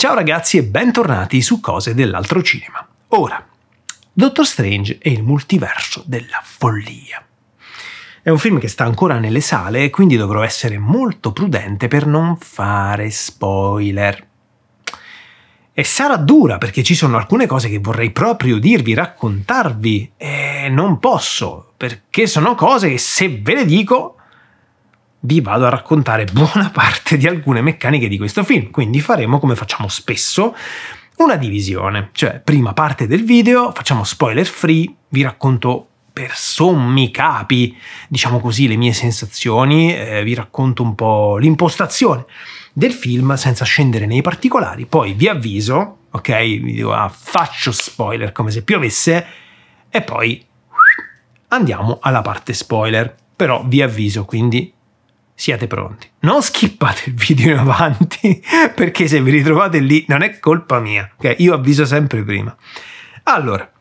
Ciao ragazzi e bentornati su Cose dell'altro cinema. Ora, Doctor Strange e il multiverso della follia. È un film che sta ancora nelle sale e quindi dovrò essere molto prudente per non fare spoiler. E sarà dura perché ci sono alcune cose che vorrei proprio dirvi, raccontarvi e non posso, perché sono cose che se ve le dico vi vado a raccontare buona parte di alcune meccaniche di questo film, quindi faremo come facciamo spesso una divisione, cioè prima parte del video facciamo spoiler free, vi racconto per sommi capi, diciamo così, le mie sensazioni, eh, vi racconto un po' l'impostazione del film senza scendere nei particolari, poi vi avviso, ok, vi dico, ah, faccio spoiler come se piovesse e poi andiamo alla parte spoiler, però vi avviso quindi siate pronti. Non skippate il video in avanti, perché se vi ritrovate lì non è colpa mia, ok? Io avviso sempre prima. Allora,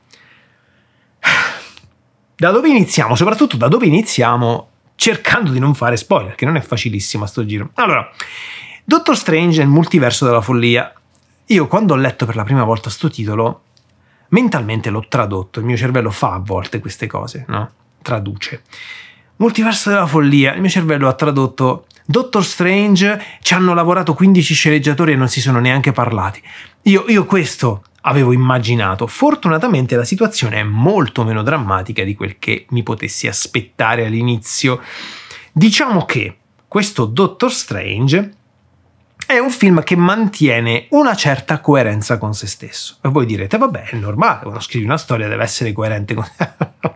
da dove iniziamo? Soprattutto da dove iniziamo cercando di non fare spoiler, che non è facilissimo a sto giro. Allora, Doctor Strange è il multiverso della follia. Io quando ho letto per la prima volta questo titolo, mentalmente l'ho tradotto, il mio cervello fa a volte queste cose, no? Traduce. Multiverso della follia, il mio cervello ha tradotto Doctor Strange, ci hanno lavorato 15 sceneggiatori e non si sono neanche parlati. Io, io questo avevo immaginato. Fortunatamente la situazione è molto meno drammatica di quel che mi potessi aspettare all'inizio. Diciamo che questo Doctor Strange è un film che mantiene una certa coerenza con se stesso. E voi direte, vabbè, è normale, quando scrivi una storia deve essere coerente con...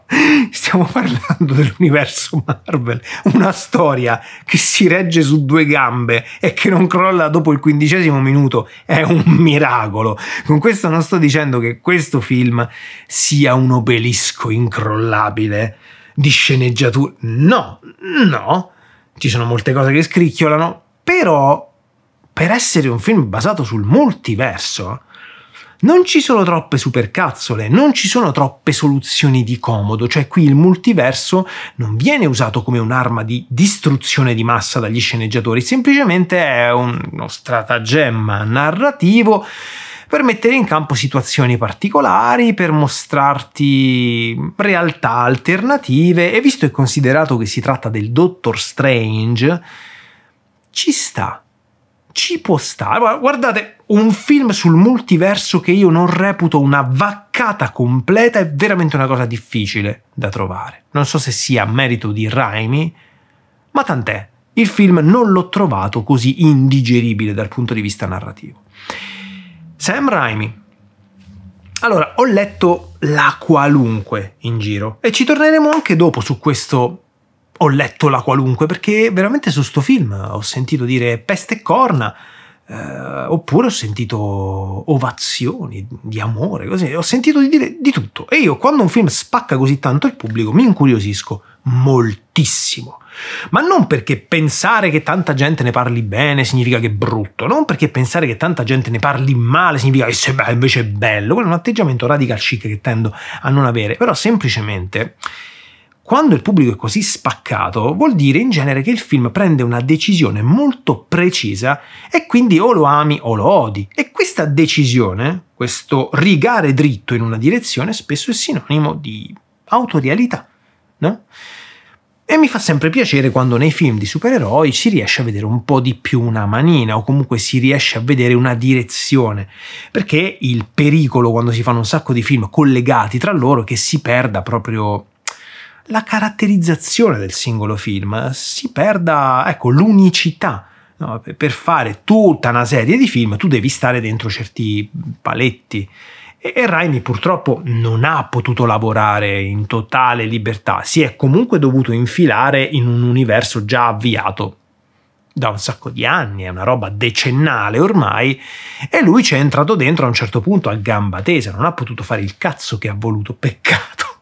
Stiamo parlando dell'universo Marvel, una storia che si regge su due gambe e che non crolla dopo il quindicesimo minuto, è un miracolo. Con questo non sto dicendo che questo film sia un obelisco incrollabile di sceneggiatura. No, no, ci sono molte cose che scricchiolano, però per essere un film basato sul multiverso, non ci sono troppe supercazzole, non ci sono troppe soluzioni di comodo, cioè qui il multiverso non viene usato come un'arma di distruzione di massa dagli sceneggiatori, semplicemente è uno stratagemma narrativo per mettere in campo situazioni particolari, per mostrarti realtà alternative e visto e considerato che si tratta del Dottor Strange, ci sta ci può stare. Guardate, un film sul multiverso che io non reputo una vaccata completa è veramente una cosa difficile da trovare. Non so se sia merito di Raimi, ma tant'è. Il film non l'ho trovato così indigeribile dal punto di vista narrativo. Sam Raimi. Allora, ho letto la qualunque in giro e ci torneremo anche dopo su questo ho letto la qualunque, perché veramente su sto film ho sentito dire peste e corna, eh, oppure ho sentito ovazioni di amore, così. ho sentito di dire di tutto. E io quando un film spacca così tanto il pubblico mi incuriosisco moltissimo. Ma non perché pensare che tanta gente ne parli bene significa che è brutto, non perché pensare che tanta gente ne parli male significa che se invece è bello, quello è un atteggiamento radical chic che tendo a non avere, però semplicemente quando il pubblico è così spaccato, vuol dire in genere che il film prende una decisione molto precisa e quindi o lo ami o lo odi. E questa decisione, questo rigare dritto in una direzione, spesso è sinonimo di autorialità, no? E mi fa sempre piacere quando nei film di supereroi si riesce a vedere un po' di più una manina o comunque si riesce a vedere una direzione, perché il pericolo quando si fanno un sacco di film collegati tra loro è che si perda proprio la caratterizzazione del singolo film, si perda ecco, l'unicità. No? Per fare tutta una serie di film tu devi stare dentro certi paletti. E Raimi purtroppo non ha potuto lavorare in totale libertà, si è comunque dovuto infilare in un universo già avviato da un sacco di anni, è una roba decennale ormai, e lui ci è entrato dentro a un certo punto a gamba tesa, non ha potuto fare il cazzo che ha voluto, peccato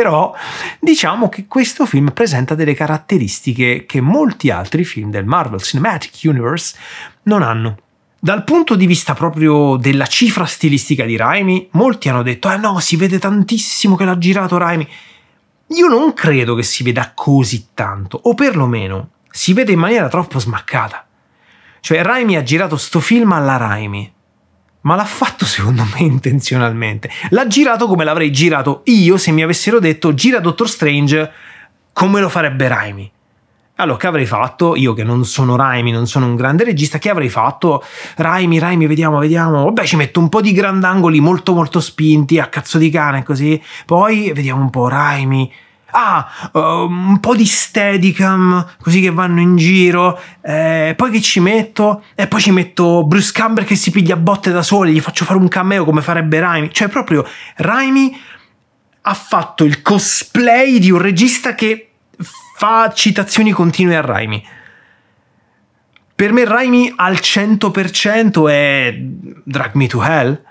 però diciamo che questo film presenta delle caratteristiche che molti altri film del Marvel Cinematic Universe non hanno. Dal punto di vista proprio della cifra stilistica di Raimi, molti hanno detto: Ah no, si vede tantissimo che l'ha girato Raimi. Io non credo che si veda così tanto, o perlomeno si vede in maniera troppo smaccata. Cioè, Raimi ha girato sto film alla Raimi, ma l'ha fatto secondo me intenzionalmente. L'ha girato come l'avrei girato io se mi avessero detto gira Doctor Strange come lo farebbe Raimi. Allora, che avrei fatto? Io che non sono Raimi, non sono un grande regista, che avrei fatto? Raimi, Raimi, vediamo, vediamo. Vabbè, ci metto un po' di grandangoli molto molto spinti, a cazzo di cane così. Poi vediamo un po' Raimi, Ah, uh, un po' di steadicam così che vanno in giro. Eh, poi che ci metto? E poi ci metto Bruce Camber che si piglia botte da sole. Gli faccio fare un cameo come farebbe Raimi. Cioè, proprio Raimi ha fatto il cosplay di un regista che fa citazioni continue a Raimi. Per me Raimi al 100% è Drag Me to Hell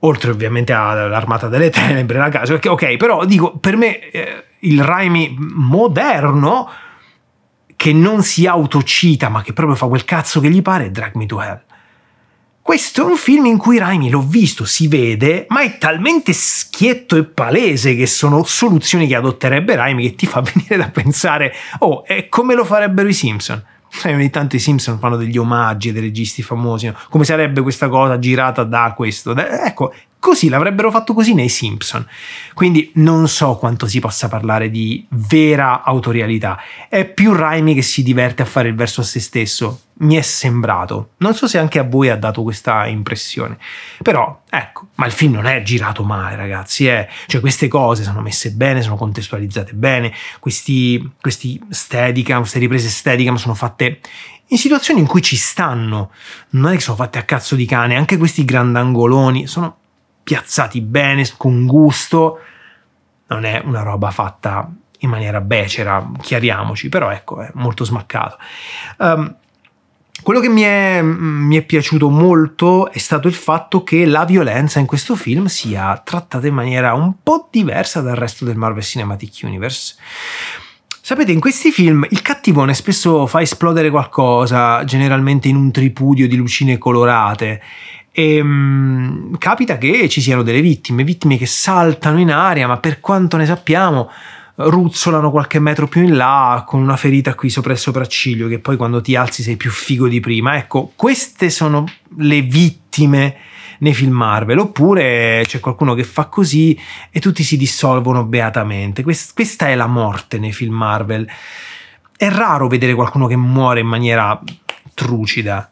oltre ovviamente all'Armata delle Tenebre, la casa, ok, però dico, per me eh, il Raimi moderno, che non si autocita, ma che proprio fa quel cazzo che gli pare, è Drag Me to Hell. Questo è un film in cui Raimi l'ho visto, si vede, ma è talmente schietto e palese che sono soluzioni che adotterebbe Raimi che ti fa venire da pensare, oh, è come lo farebbero i Simpson? Sai, ogni tanto i Simpson fanno degli omaggi ai registi famosi, no? come sarebbe questa cosa girata da questo? Ecco, così, l'avrebbero fatto così nei Simpson. Quindi non so quanto si possa parlare di vera autorialità. È più Raimi che si diverte a fare il verso a se stesso, mi è sembrato. Non so se anche a voi ha dato questa impressione. Però, ecco, ma il film non è girato male, ragazzi. Eh? Cioè, queste cose sono messe bene, sono contestualizzate bene, questi, questi steadicam, queste riprese steadicam sono fatte in situazioni in cui ci stanno. Non è che sono fatte a cazzo di cane, anche questi grandangoloni sono piazzati bene, con gusto, non è una roba fatta in maniera becera, chiariamoci, però ecco, è molto smaccato. Um, quello che mi è, mi è, piaciuto molto è stato il fatto che la violenza in questo film sia trattata in maniera un po' diversa dal resto del Marvel Cinematic Universe. Sapete, in questi film il cattivone spesso fa esplodere qualcosa, generalmente in un tripudio di lucine colorate, e, ehm, mh, capita che ci siano delle vittime, vittime che saltano in aria, ma per quanto ne sappiamo ruzzolano qualche metro più in là con una ferita qui sopra il sopracciglio che poi quando ti alzi sei più figo di prima. Ecco, queste sono le vittime nei film Marvel, oppure c'è qualcuno che fa così e tutti si dissolvono beatamente. questa è la morte nei film Marvel. È raro vedere qualcuno che muore in maniera trucida.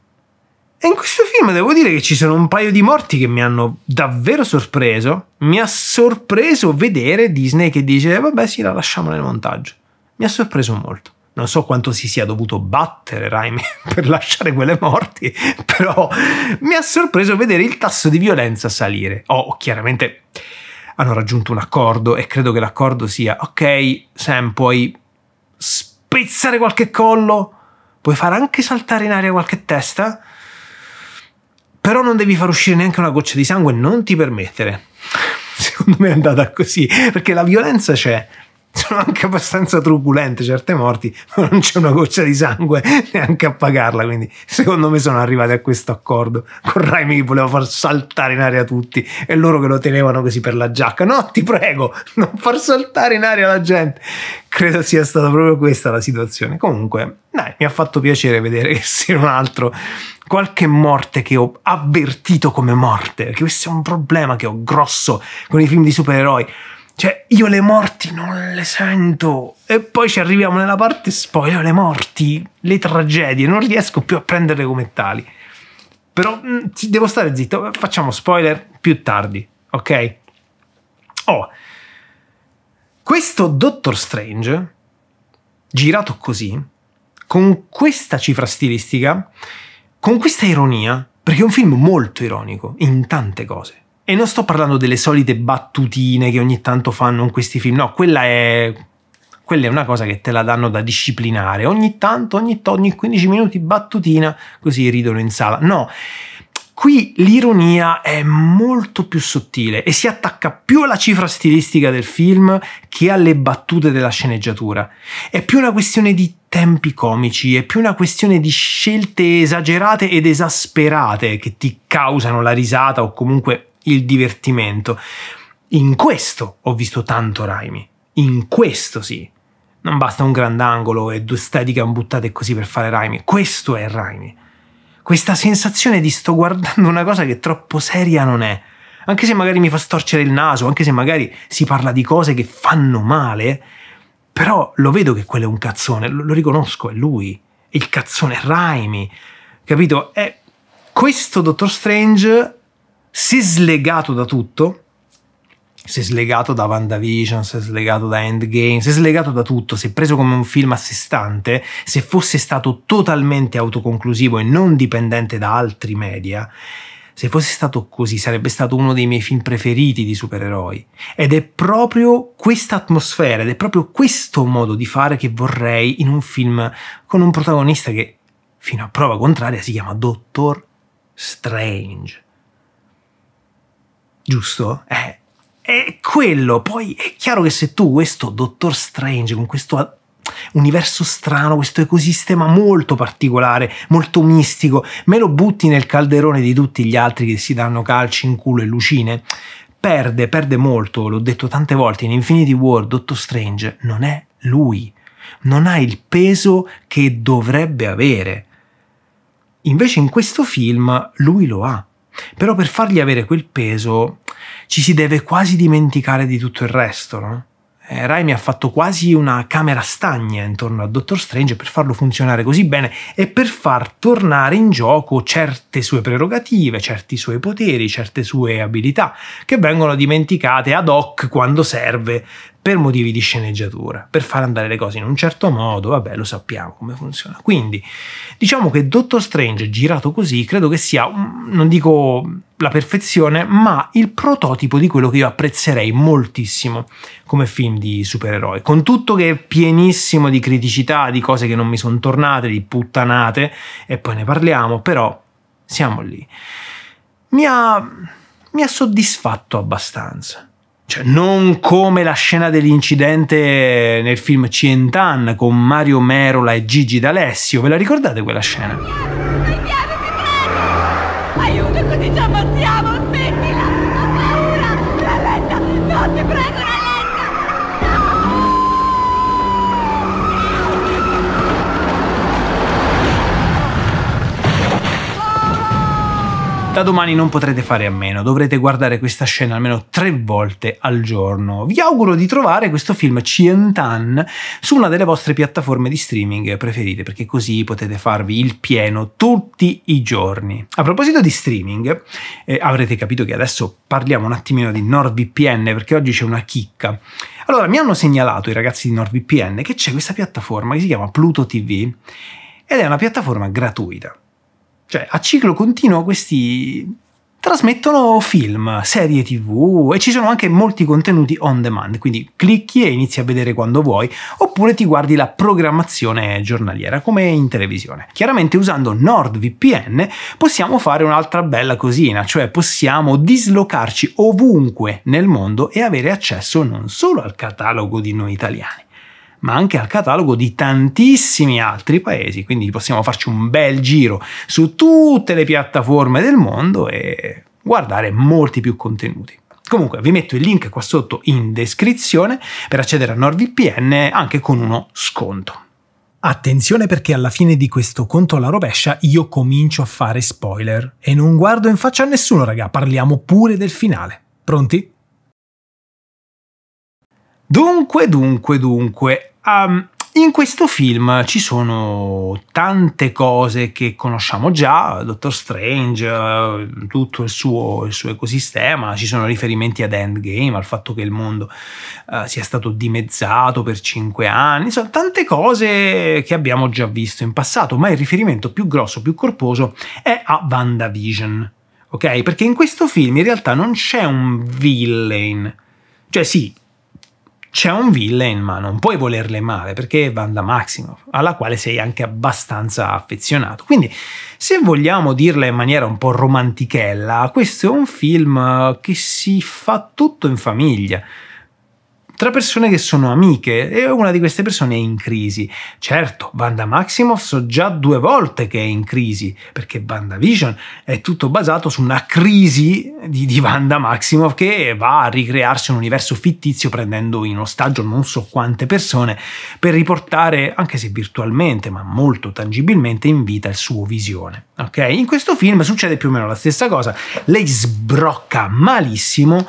E in questo film devo dire che ci sono un paio di morti che mi hanno davvero sorpreso. Mi ha sorpreso vedere Disney che dice: Vabbè, sì, la lasciamo nel montaggio. Mi ha sorpreso molto. Non so quanto si sia dovuto battere Raimi per lasciare quelle morti, però mi ha sorpreso vedere il tasso di violenza salire. Oh, chiaramente hanno raggiunto un accordo e credo che l'accordo sia: Ok, Sam, puoi spezzare qualche collo, puoi far anche saltare in aria qualche testa però non devi far uscire neanche una goccia di sangue, non ti permettere. Secondo me è andata così, perché la violenza c'è, sono anche abbastanza truculente certe morti, ma non c'è una goccia di sangue neanche a pagarla, quindi secondo me sono arrivati a questo accordo con Raimi che voleva far saltare in aria tutti e loro che lo tenevano così per la giacca. No, ti prego, non far saltare in aria la gente. Credo sia stata proprio questa la situazione. Comunque, dai, mi ha fatto piacere vedere che se non altro qualche morte che ho avvertito come morte, perché questo è un problema che ho grosso con i film di supereroi cioè, io le morti non le sento. E poi ci arriviamo nella parte spoiler, le morti, le tragedie, non riesco più a prenderle come tali. Però mh, mm, devo stare zitto, facciamo spoiler più tardi, ok? Oh, questo Doctor Strange, girato così, con questa cifra stilistica, con questa ironia, perché è un film molto ironico in tante cose e non sto parlando delle solite battutine che ogni tanto fanno in questi film, no, quella è, quella è una cosa che te la danno da disciplinare. Ogni tanto, ogni, to- ogni 15 minuti battutina, così ridono in sala. No, Qui l'ironia è molto più sottile e si attacca più alla cifra stilistica del film che alle battute della sceneggiatura. È più una questione di tempi comici, è più una questione di scelte esagerate ed esasperate che ti causano la risata o comunque il divertimento. In questo ho visto tanto Raimi. In questo sì. Non basta un grandangolo e due steadicam buttate così per fare Raimi. Questo è Raimi. Questa sensazione di sto guardando una cosa che troppo seria non è. Anche se magari mi fa storcere il naso, anche se magari si parla di cose che fanno male, però lo vedo che quello è un cazzone, lo, lo riconosco, è lui. Il cazzone Raimi. Capito? È questo Dottor Strange si è slegato da tutto, si è slegato da VandaVision, si è slegato da Endgame, si è slegato da tutto, si è preso come un film a sé stante, se fosse stato totalmente autoconclusivo e non dipendente da altri media, se fosse stato così sarebbe stato uno dei miei film preferiti di supereroi. Ed è proprio questa atmosfera, ed è proprio questo modo di fare che vorrei in un film con un protagonista che, fino a prova contraria, si chiama Dottor Strange giusto? Eh, è quello. Poi è chiaro che se tu questo Dottor Strange con questo universo strano, questo ecosistema molto particolare, molto mistico, me lo butti nel calderone di tutti gli altri che si danno calci in culo e lucine, perde, perde molto, l'ho detto tante volte, in Infinity War Dottor Strange non è lui, non ha il peso che dovrebbe avere. Invece in questo film lui lo ha però per fargli avere quel peso ci si deve quasi dimenticare di tutto il resto, no? Eh, Raimi ha fatto quasi una camera stagna intorno a Doctor Strange per farlo funzionare così bene e per far tornare in gioco certe sue prerogative, certi suoi poteri, certe sue abilità che vengono dimenticate ad hoc quando serve per motivi di sceneggiatura, per far andare le cose in un certo modo, vabbè lo sappiamo come funziona. Quindi diciamo che Doctor Strange girato così credo che sia, mm, non dico la perfezione, ma il prototipo di quello che io apprezzerei moltissimo come film di supereroi, con tutto che è pienissimo di criticità, di cose che non mi sono tornate, di puttanate, e poi ne parliamo, però siamo lì. Mi ha, mi ha soddisfatto abbastanza. Cioè, non come la scena dell'incidente nel film Cientan con Mario Merola e Gigi D'Alessio. Ve la ricordate quella scena? Aiuto, ti ammazziamo! Da domani non potrete fare a meno, dovrete guardare questa scena almeno tre volte al giorno. Vi auguro di trovare questo film Cien su una delle vostre piattaforme di streaming preferite, perché così potete farvi il pieno tutti i giorni. A proposito di streaming, eh, avrete capito che adesso parliamo un attimino di NordVPN, perché oggi c'è una chicca. Allora, mi hanno segnalato i ragazzi di NordVPN che c'è questa piattaforma che si chiama Pluto TV ed è una piattaforma gratuita cioè a ciclo continuo questi trasmettono film, serie tv e ci sono anche molti contenuti on demand, quindi clicchi e inizi a vedere quando vuoi, oppure ti guardi la programmazione giornaliera come in televisione. Chiaramente usando NordVPN possiamo fare un'altra bella cosina, cioè possiamo dislocarci ovunque nel mondo e avere accesso non solo al catalogo di noi italiani, ma anche al catalogo di tantissimi altri paesi, quindi possiamo farci un bel giro su tutte le piattaforme del mondo e guardare molti più contenuti. Comunque vi metto il link qua sotto in descrizione per accedere a NordVPN anche con uno sconto. Attenzione perché alla fine di questo conto alla rovescia io comincio a fare spoiler e non guardo in faccia a nessuno raga, parliamo pure del finale. Pronti? Dunque, dunque, dunque, um, in questo film ci sono tante cose che conosciamo già, Doctor Strange, eh, tutto il suo, il suo ecosistema, ci sono riferimenti ad Endgame, al fatto che il mondo uh, sia stato dimezzato per cinque anni, insomma tante cose che abbiamo già visto in passato, ma il riferimento più grosso, più corposo è a WandaVision, ok? Perché in questo film in realtà non c'è un villain, cioè sì, c'è un villain, ma non puoi volerle male perché è Vanda Maximoff, alla quale sei anche abbastanza affezionato. Quindi, se vogliamo dirla in maniera un po' romantichella, questo è un film che si fa tutto in famiglia tra persone che sono amiche e una di queste persone è in crisi. Certo, Vanda Maximoff so già due volte che è in crisi, perché Vision è tutto basato su una crisi di, di Vanda Maximoff che va a ricrearsi un universo fittizio prendendo in ostaggio non so quante persone per riportare, anche se virtualmente, ma molto tangibilmente in vita il suo visione. Ok? In questo film succede più o meno la stessa cosa. Lei sbrocca malissimo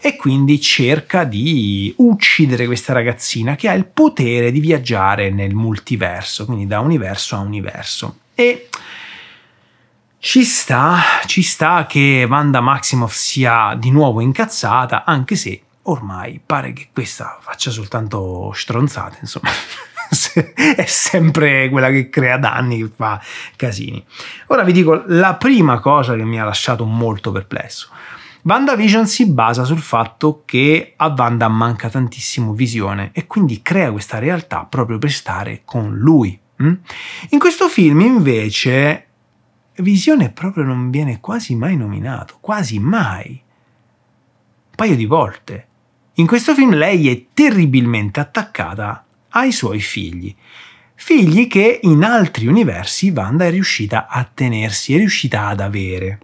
e quindi cerca di uccidere questa ragazzina che ha il potere di viaggiare nel multiverso, quindi da universo a universo. E ci sta, ci sta che Wanda Maximoff sia di nuovo incazzata, anche se ormai pare che questa faccia soltanto stronzate, insomma. è sempre quella che crea danni, che fa casini. Ora vi dico la prima cosa che mi ha lasciato molto perplesso. WandaVision si basa sul fatto che a Wanda manca tantissimo visione e quindi crea questa realtà proprio per stare con lui. Mm? In questo film invece Visione proprio non viene quasi mai nominato, quasi mai. Un paio di volte. In questo film lei è terribilmente attaccata ai suoi figli. Figli che in altri universi Wanda è riuscita a tenersi, è riuscita ad avere.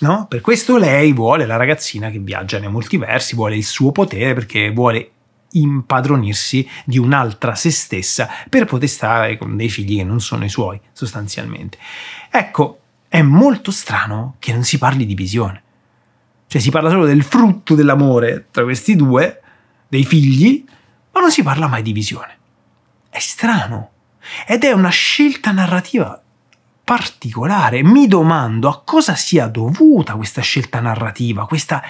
No? Per questo lei vuole la ragazzina che viaggia nei multiversi, vuole il suo potere perché vuole impadronirsi di un'altra se stessa per poter stare con dei figli che non sono i suoi, sostanzialmente. Ecco, è molto strano che non si parli di visione. Cioè si parla solo del frutto dell'amore tra questi due, dei figli, ma non si parla mai di visione. È strano. Ed è una scelta narrativa particolare. Mi domando a cosa sia dovuta questa scelta narrativa, questa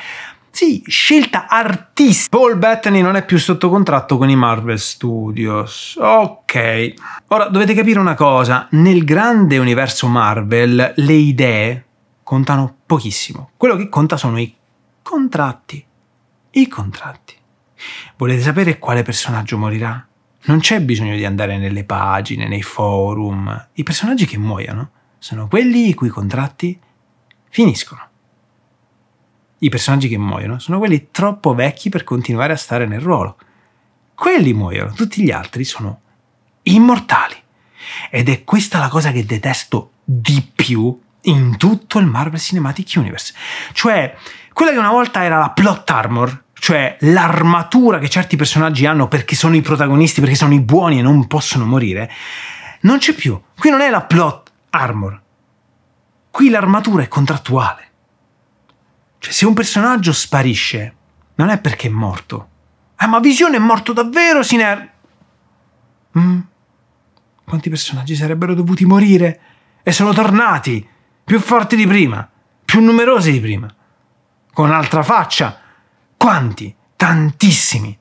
sì, scelta artistica. Paul Bettany non è più sotto contratto con i Marvel Studios. Ok. Ora dovete capire una cosa, nel grande universo Marvel le idee contano pochissimo. Quello che conta sono i contratti. I contratti. Volete sapere quale personaggio morirà? Non c'è bisogno di andare nelle pagine, nei forum. I personaggi che muoiono sono quelli i cui contratti finiscono. I personaggi che muoiono sono quelli troppo vecchi per continuare a stare nel ruolo. Quelli muoiono, tutti gli altri sono immortali. Ed è questa la cosa che detesto di più in tutto il Marvel Cinematic Universe. Cioè, quella che una volta era la plot armor, cioè l'armatura che certi personaggi hanno perché sono i protagonisti, perché sono i buoni e non possono morire, non c'è più. Qui non è la plot armor, qui l'armatura è contrattuale. Cioè se un personaggio sparisce, non è perché è morto. Ah, ma Visione è morto davvero, Siner... Mm. Quanti personaggi sarebbero dovuti morire? E sono tornati, più forti di prima, più numerosi di prima, con un'altra faccia, quanti? Tantissimi.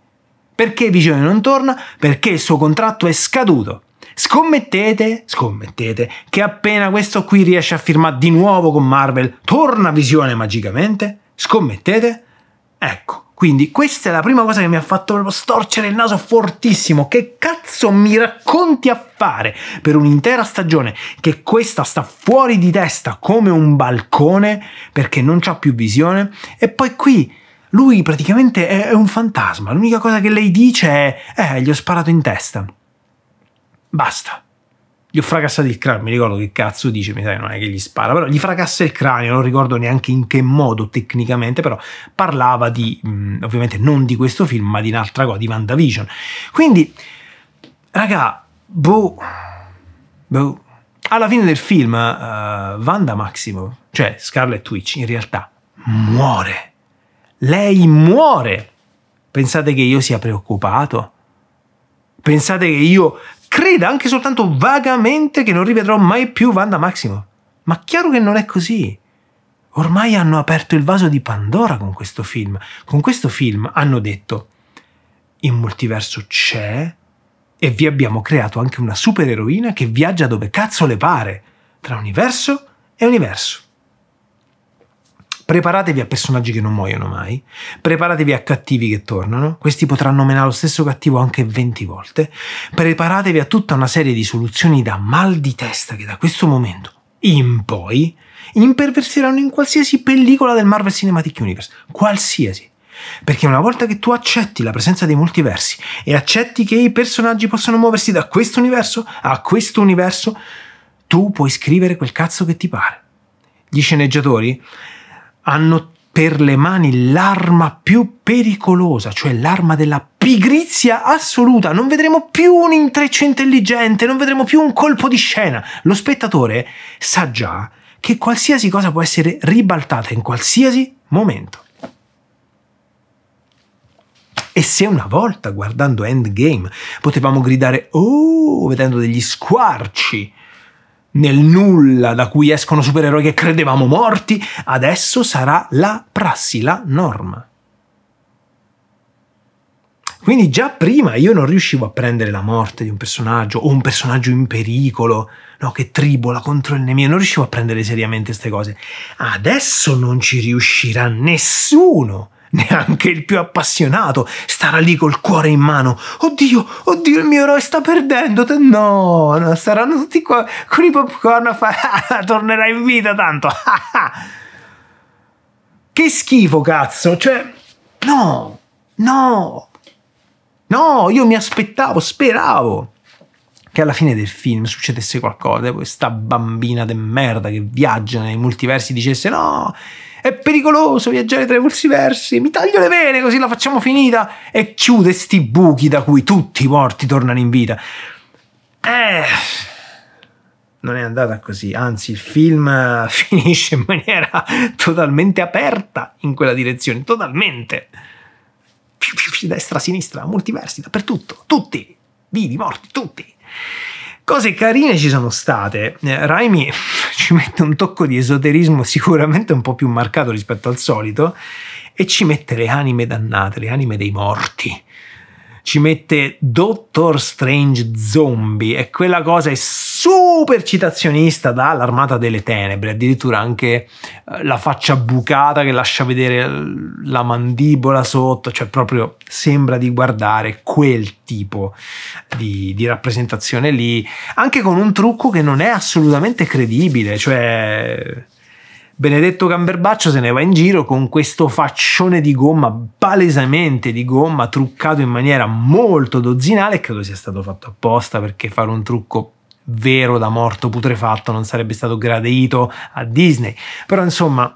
Perché Vigione non torna? Perché il suo contratto è scaduto. Scommettete, scommettete, che appena questo qui riesce a firmare di nuovo con Marvel, torna Visione magicamente? Scommettete? Ecco, quindi questa è la prima cosa che mi ha fatto proprio storcere il naso fortissimo. Che cazzo mi racconti a fare per un'intera stagione che questa sta fuori di testa come un balcone perché non c'ha più visione? E poi qui lui praticamente è, è un fantasma, l'unica cosa che lei dice è «Eh, gli ho sparato in testa». Basta gli ho fracassato il cranio, mi ricordo che cazzo dice, mi sa non è che gli spara, però gli fracassa il cranio, non ricordo neanche in che modo tecnicamente, però parlava di, mm, ovviamente non di questo film, ma di un'altra cosa, di VandaVision. Quindi, raga, boh, boh. Alla fine del film, uh, eh, Vanda Maximo, cioè Scarlet Twitch, in realtà muore lei muore. Pensate che io sia preoccupato? Pensate che io creda anche soltanto vagamente che non rivedrò mai più Vanda Maximo? Ma chiaro che non è così. Ormai hanno aperto il vaso di Pandora con questo film. Con questo film hanno detto il multiverso c'è e vi abbiamo creato anche una supereroina che viaggia dove cazzo le pare, tra universo e universo. Preparatevi a personaggi che non muoiono mai, preparatevi a cattivi che tornano, questi potranno menare lo stesso cattivo anche 20 volte, preparatevi a tutta una serie di soluzioni da mal di testa che da questo momento in poi imperverseranno in qualsiasi pellicola del Marvel Cinematic Universe, qualsiasi. Perché una volta che tu accetti la presenza dei multiversi e accetti che i personaggi possono muoversi da questo universo a questo universo, tu puoi scrivere quel cazzo che ti pare. Gli sceneggiatori hanno per le mani l'arma più pericolosa, cioè l'arma della pigrizia assoluta. Non vedremo più un intreccio intelligente, non vedremo più un colpo di scena. Lo spettatore sa già che qualsiasi cosa può essere ribaltata in qualsiasi momento. E se una volta, guardando Endgame, potevamo gridare Oh, vedendo degli squarci nel nulla da cui escono supereroi che credevamo morti, adesso sarà la prassi, la norma. Quindi già prima io non riuscivo a prendere la morte di un personaggio o un personaggio in pericolo, no, che tribola contro il nemico, non riuscivo a prendere seriamente queste cose. Adesso non ci riuscirà nessuno neanche il più appassionato starà lì col cuore in mano. Oddio, oddio, il mio eroe sta perdendo. No, no saranno tutti qua con i popcorn a fare. tornerà in vita tanto. che schifo, cazzo. Cioè, no, no. No, io mi aspettavo, speravo che alla fine del film succedesse qualcosa, questa bambina de merda che viaggia nei multiversi dicesse no, è pericoloso viaggiare tra i multiversi, mi taglio le vene così la facciamo finita e chiude sti buchi da cui tutti i morti tornano in vita. Eh, non è andata così, anzi il film finisce in maniera totalmente aperta in quella direzione, totalmente. Destra, sinistra, multiversi, dappertutto, tutti vivi, morti, tutti. Cose carine ci sono state. Eh, Raimi ci mette un tocco di esoterismo sicuramente un po' più marcato rispetto al solito e ci mette le anime dannate, le anime dei morti ci mette Doctor Strange Zombie e quella cosa è super citazionista dall'Armata delle Tenebre, addirittura anche eh, la faccia bucata che lascia vedere eh, la mandibola sotto, cioè proprio sembra di guardare quel tipo di, di rappresentazione lì, anche con un trucco che non è assolutamente credibile, cioè Benedetto Camberbaccio se ne va in giro con questo faccione di gomma, palesemente di gomma, truccato in maniera molto dozzinale, credo sia stato fatto apposta perché fare un trucco vero da morto putrefatto non sarebbe stato gradito a Disney. Però insomma,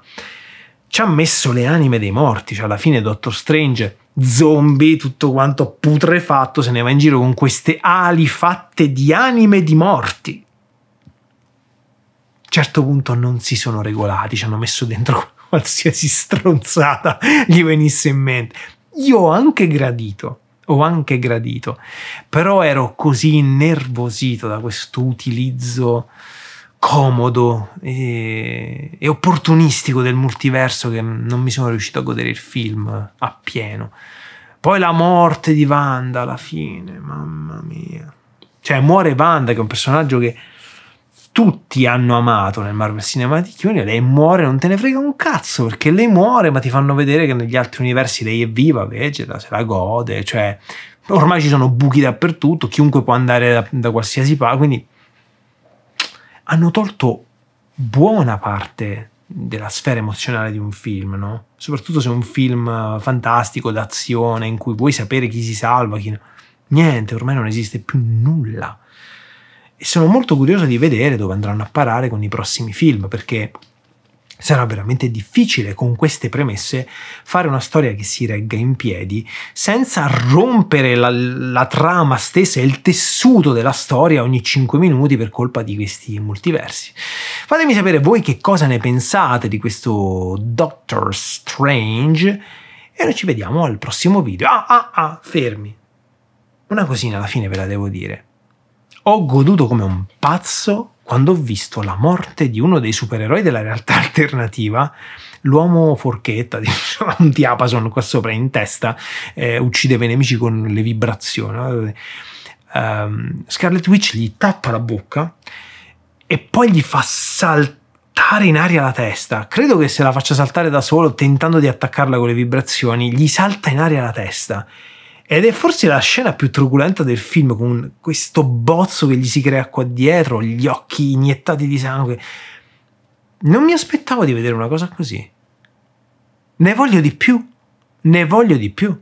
ci ha messo le anime dei morti, cioè alla fine Doctor Strange zombie, tutto quanto putrefatto, se ne va in giro con queste ali fatte di anime di morti certo punto non si sono regolati, ci hanno messo dentro qualsiasi stronzata gli venisse in mente. Io ho anche gradito, ho anche gradito, però ero così innervosito da questo utilizzo comodo e, e opportunistico del multiverso che non mi sono riuscito a godere il film appieno. Poi la morte di Wanda alla fine, mamma mia. Cioè muore Wanda che è un personaggio che tutti hanno amato nel Marvel Cinematic Universe, lei muore, non te ne frega un cazzo, perché lei muore, ma ti fanno vedere che negli altri universi lei è viva, vegeta, se la gode, cioè ormai ci sono buchi dappertutto, chiunque può andare da, da qualsiasi parte, quindi hanno tolto buona parte della sfera emozionale di un film, no? Soprattutto se è un film fantastico, d'azione, in cui vuoi sapere chi si salva, chi no. Niente, ormai non esiste più nulla e sono molto curioso di vedere dove andranno a parare con i prossimi film, perché sarà veramente difficile con queste premesse fare una storia che si regga in piedi senza rompere la, la trama stessa e il tessuto della storia ogni 5 minuti per colpa di questi multiversi. Fatemi sapere voi che cosa ne pensate di questo Doctor Strange e noi ci vediamo al prossimo video. Ah ah ah, fermi. Una cosina alla fine ve la devo dire. Ho goduto come un pazzo quando ho visto la morte di uno dei supereroi della realtà alternativa, l'uomo forchetta, diciamo, un diapason qua sopra in testa, eh, uccideva i nemici con le vibrazioni. Um, Scarlet Witch gli tappa la bocca e poi gli fa saltare in aria la testa. Credo che se la faccia saltare da solo, tentando di attaccarla con le vibrazioni, gli salta in aria la testa ed è forse la scena più truculenta del film, con questo bozzo che gli si crea qua dietro, gli occhi iniettati di sangue. Non mi aspettavo di vedere una cosa così. Ne voglio di più. Ne voglio di più.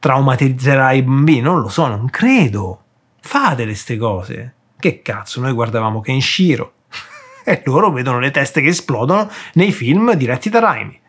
Traumatizzerà i bambini? Non lo so, non credo. Fate queste cose. Che cazzo, noi guardavamo Kenshiro. e loro vedono le teste che esplodono nei film diretti da Raimi.